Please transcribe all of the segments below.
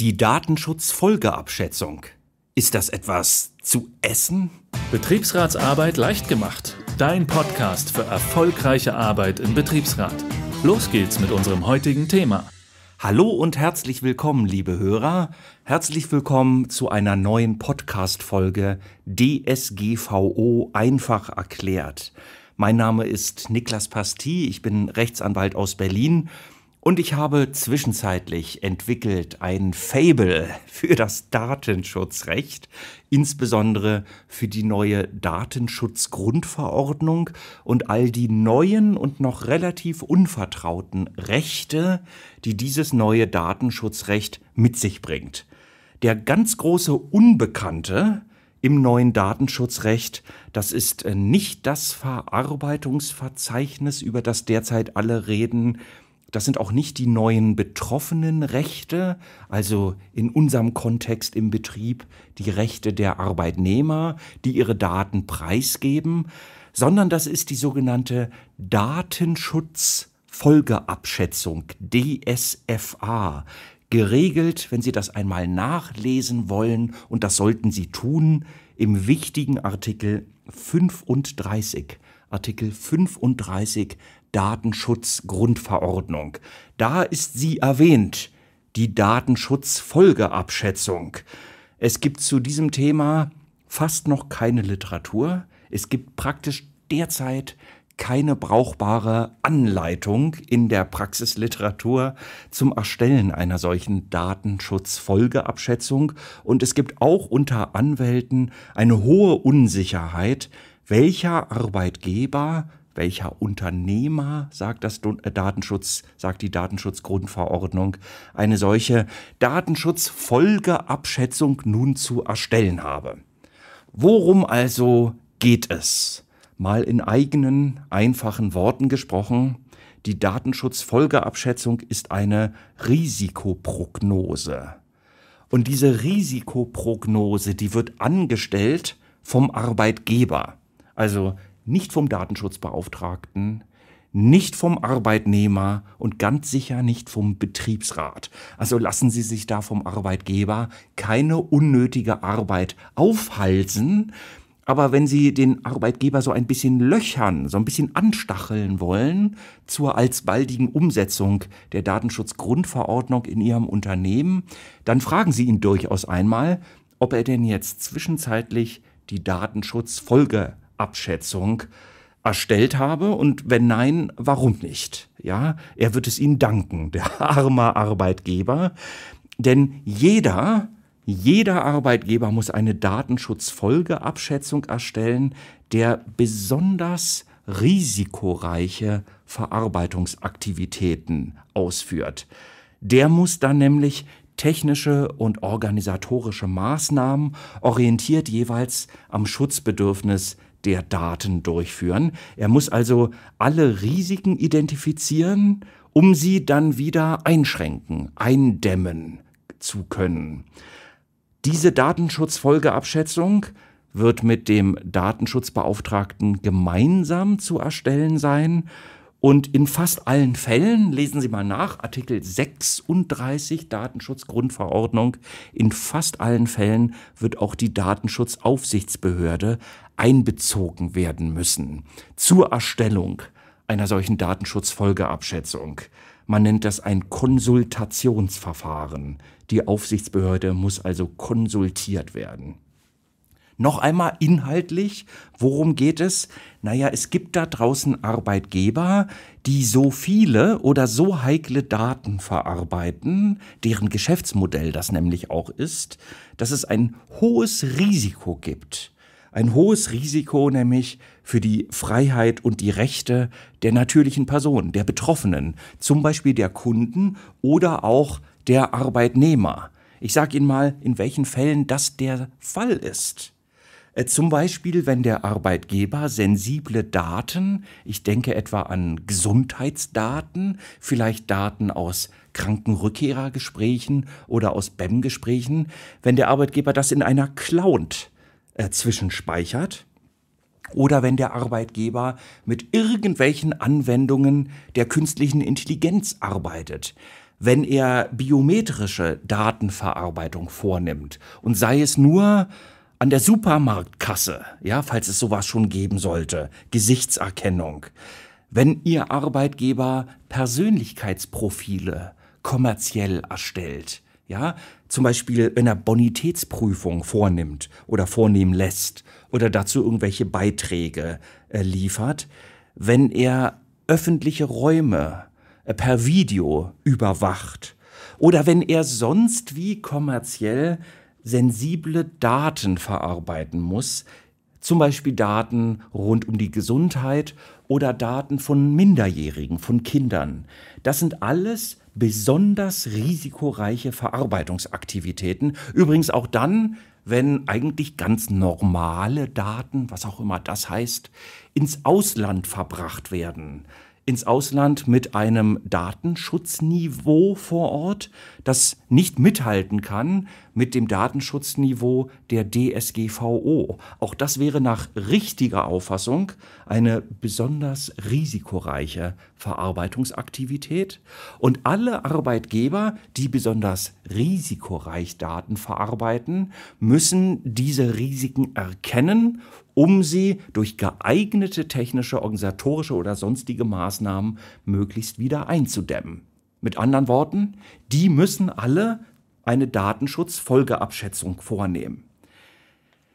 Die Datenschutzfolgeabschätzung. Ist das etwas zu essen? Betriebsratsarbeit leicht gemacht. Dein Podcast für erfolgreiche Arbeit im Betriebsrat. Los geht's mit unserem heutigen Thema. Hallo und herzlich willkommen, liebe Hörer. Herzlich willkommen zu einer neuen Podcast-Folge DSGVO einfach erklärt. Mein Name ist Niklas Pasti. Ich bin Rechtsanwalt aus Berlin und ich habe zwischenzeitlich entwickelt ein Fable für das Datenschutzrecht, insbesondere für die neue Datenschutzgrundverordnung und all die neuen und noch relativ unvertrauten Rechte, die dieses neue Datenschutzrecht mit sich bringt. Der ganz große Unbekannte, im neuen Datenschutzrecht. Das ist äh, nicht das Verarbeitungsverzeichnis, über das derzeit alle reden. Das sind auch nicht die neuen betroffenen Rechte, also in unserem Kontext im Betrieb die Rechte der Arbeitnehmer, die ihre Daten preisgeben, sondern das ist die sogenannte Datenschutzfolgeabschätzung, DSFA, geregelt, wenn Sie das einmal nachlesen wollen, und das sollten Sie tun, im wichtigen Artikel 35. Artikel 35 Datenschutzgrundverordnung. Da ist sie erwähnt, die Datenschutzfolgeabschätzung. Es gibt zu diesem Thema fast noch keine Literatur. Es gibt praktisch derzeit keine brauchbare Anleitung in der Praxisliteratur zum Erstellen einer solchen Datenschutzfolgeabschätzung und es gibt auch unter Anwälten eine hohe Unsicherheit, welcher Arbeitgeber welcher Unternehmer, sagt das äh, Datenschutz, sagt die Datenschutzgrundverordnung, eine solche Datenschutzfolgeabschätzung nun zu erstellen habe. Worum also geht es? Mal in eigenen, einfachen Worten gesprochen, die Datenschutzfolgeabschätzung ist eine Risikoprognose. Und diese Risikoprognose, die wird angestellt vom Arbeitgeber. Also nicht vom Datenschutzbeauftragten, nicht vom Arbeitnehmer und ganz sicher nicht vom Betriebsrat. Also lassen Sie sich da vom Arbeitgeber keine unnötige Arbeit aufhalsen. Aber wenn Sie den Arbeitgeber so ein bisschen löchern, so ein bisschen anstacheln wollen zur alsbaldigen Umsetzung der Datenschutzgrundverordnung in Ihrem Unternehmen, dann fragen Sie ihn durchaus einmal, ob er denn jetzt zwischenzeitlich die Datenschutzfolge Abschätzung erstellt habe und wenn nein, warum nicht? Ja, er wird es Ihnen danken, der arme Arbeitgeber, denn jeder jeder Arbeitgeber muss eine Datenschutzfolgeabschätzung erstellen, der besonders risikoreiche Verarbeitungsaktivitäten ausführt. Der muss dann nämlich technische und organisatorische Maßnahmen orientiert jeweils am Schutzbedürfnis der Daten durchführen. Er muss also alle Risiken identifizieren, um sie dann wieder einschränken, eindämmen zu können. Diese Datenschutzfolgeabschätzung wird mit dem Datenschutzbeauftragten gemeinsam zu erstellen sein und in fast allen Fällen, lesen Sie mal nach, Artikel 36 Datenschutzgrundverordnung, in fast allen Fällen wird auch die Datenschutzaufsichtsbehörde einbezogen werden müssen zur Erstellung einer solchen Datenschutzfolgeabschätzung. Man nennt das ein Konsultationsverfahren. Die Aufsichtsbehörde muss also konsultiert werden. Noch einmal inhaltlich, worum geht es? Naja, es gibt da draußen Arbeitgeber, die so viele oder so heikle Daten verarbeiten, deren Geschäftsmodell das nämlich auch ist, dass es ein hohes Risiko gibt. Ein hohes Risiko nämlich für die Freiheit und die Rechte der natürlichen Personen, der Betroffenen, zum Beispiel der Kunden oder auch der Arbeitnehmer. Ich sage Ihnen mal, in welchen Fällen das der Fall ist. Äh, zum Beispiel, wenn der Arbeitgeber sensible Daten, ich denke etwa an Gesundheitsdaten, vielleicht Daten aus Krankenrückkehrergesprächen oder aus BEM-Gesprächen, wenn der Arbeitgeber das in einer Cloud äh, zwischenspeichert oder wenn der Arbeitgeber mit irgendwelchen Anwendungen der künstlichen Intelligenz arbeitet, wenn er biometrische Datenverarbeitung vornimmt und sei es nur an der Supermarktkasse, ja, falls es sowas schon geben sollte, Gesichtserkennung. Wenn Ihr Arbeitgeber Persönlichkeitsprofile kommerziell erstellt, ja, zum Beispiel wenn er Bonitätsprüfung vornimmt oder vornehmen lässt oder dazu irgendwelche Beiträge äh, liefert, wenn er öffentliche Räume äh, per Video überwacht oder wenn er sonst wie kommerziell sensible Daten verarbeiten muss, zum Beispiel Daten rund um die Gesundheit oder Daten von Minderjährigen, von Kindern. Das sind alles besonders risikoreiche Verarbeitungsaktivitäten. Übrigens auch dann, wenn eigentlich ganz normale Daten, was auch immer das heißt, ins Ausland verbracht werden. Ins Ausland mit einem Datenschutzniveau vor Ort, das nicht mithalten kann mit dem Datenschutzniveau der DSGVO. Auch das wäre nach richtiger Auffassung eine besonders risikoreiche Verarbeitungsaktivität. Und alle Arbeitgeber, die besonders risikoreich Daten verarbeiten, müssen diese Risiken erkennen um sie durch geeignete technische, organisatorische oder sonstige Maßnahmen möglichst wieder einzudämmen. Mit anderen Worten, die müssen alle eine Datenschutzfolgeabschätzung vornehmen.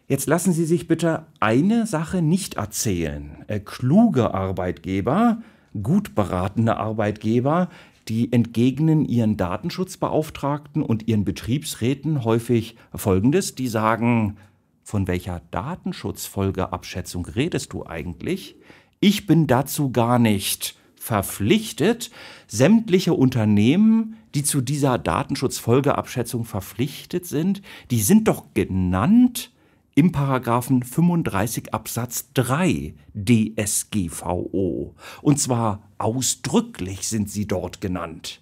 Jetzt lassen Sie sich bitte eine Sache nicht erzählen. Äh, kluge Arbeitgeber, gut beratende Arbeitgeber, die entgegnen ihren Datenschutzbeauftragten und ihren Betriebsräten häufig Folgendes. Die sagen, von welcher Datenschutzfolgeabschätzung redest du eigentlich? Ich bin dazu gar nicht verpflichtet, sämtliche Unternehmen, die zu dieser Datenschutzfolgeabschätzung verpflichtet sind, die sind doch genannt im Paragraphen 35 Absatz 3 DSGVO. Und zwar ausdrücklich sind sie dort genannt.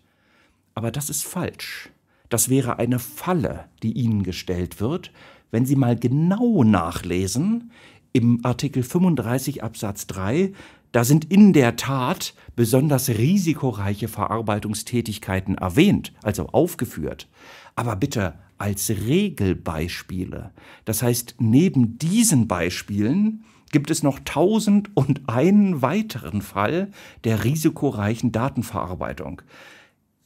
Aber das ist falsch. Das wäre eine Falle, die Ihnen gestellt wird, wenn Sie mal genau nachlesen, im Artikel 35 Absatz 3 da sind in der Tat besonders risikoreiche Verarbeitungstätigkeiten erwähnt, also aufgeführt. Aber bitte als Regelbeispiele. Das heißt, neben diesen Beispielen gibt es noch tausend und einen weiteren Fall der risikoreichen Datenverarbeitung.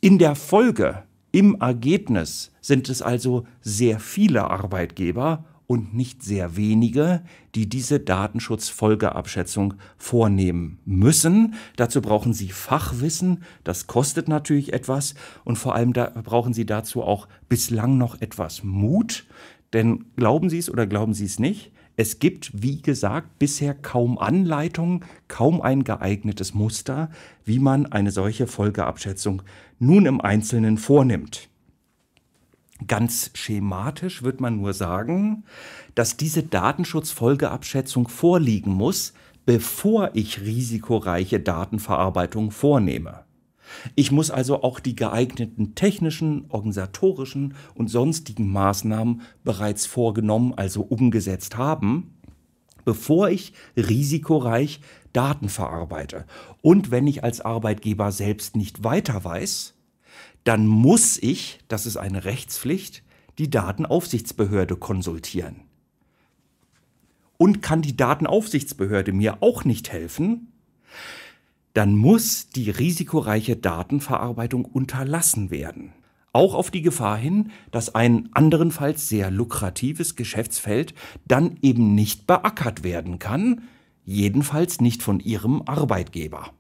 In der Folge, im Ergebnis, sind es also sehr viele Arbeitgeber und nicht sehr wenige, die diese Datenschutzfolgeabschätzung vornehmen müssen. Dazu brauchen sie Fachwissen, das kostet natürlich etwas und vor allem da brauchen sie dazu auch bislang noch etwas Mut, denn glauben Sie es oder glauben Sie es nicht, es gibt, wie gesagt, bisher kaum Anleitungen, kaum ein geeignetes Muster, wie man eine solche Folgeabschätzung nun im Einzelnen vornimmt. Ganz schematisch wird man nur sagen, dass diese Datenschutzfolgeabschätzung vorliegen muss, bevor ich risikoreiche Datenverarbeitung vornehme. Ich muss also auch die geeigneten technischen, organisatorischen und sonstigen Maßnahmen bereits vorgenommen, also umgesetzt haben, bevor ich risikoreich Daten verarbeite. Und wenn ich als Arbeitgeber selbst nicht weiter weiß, dann muss ich, das ist eine Rechtspflicht, die Datenaufsichtsbehörde konsultieren. Und kann die Datenaufsichtsbehörde mir auch nicht helfen, dann muss die risikoreiche Datenverarbeitung unterlassen werden. Auch auf die Gefahr hin, dass ein anderenfalls sehr lukratives Geschäftsfeld dann eben nicht beackert werden kann, jedenfalls nicht von ihrem Arbeitgeber.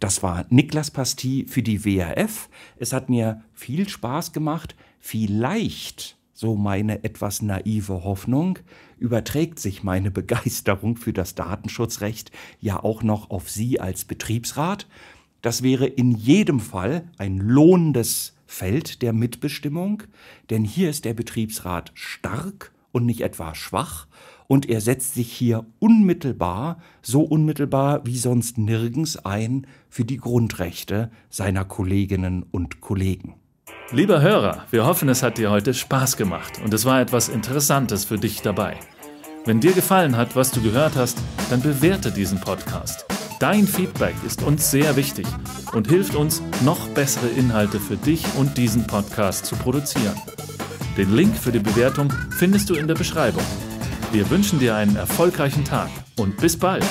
Das war Niklas Pasti für die WRF. Es hat mir viel Spaß gemacht. Vielleicht, so meine etwas naive Hoffnung, überträgt sich meine Begeisterung für das Datenschutzrecht ja auch noch auf Sie als Betriebsrat. Das wäre in jedem Fall ein lohnendes Feld der Mitbestimmung, denn hier ist der Betriebsrat stark und nicht etwa schwach und er setzt sich hier unmittelbar, so unmittelbar wie sonst nirgends ein für die Grundrechte seiner Kolleginnen und Kollegen. Lieber Hörer, wir hoffen, es hat dir heute Spaß gemacht und es war etwas Interessantes für dich dabei. Wenn dir gefallen hat, was du gehört hast, dann bewerte diesen Podcast. Dein Feedback ist uns sehr wichtig und hilft uns, noch bessere Inhalte für dich und diesen Podcast zu produzieren. Den Link für die Bewertung findest du in der Beschreibung. Wir wünschen dir einen erfolgreichen Tag und bis bald.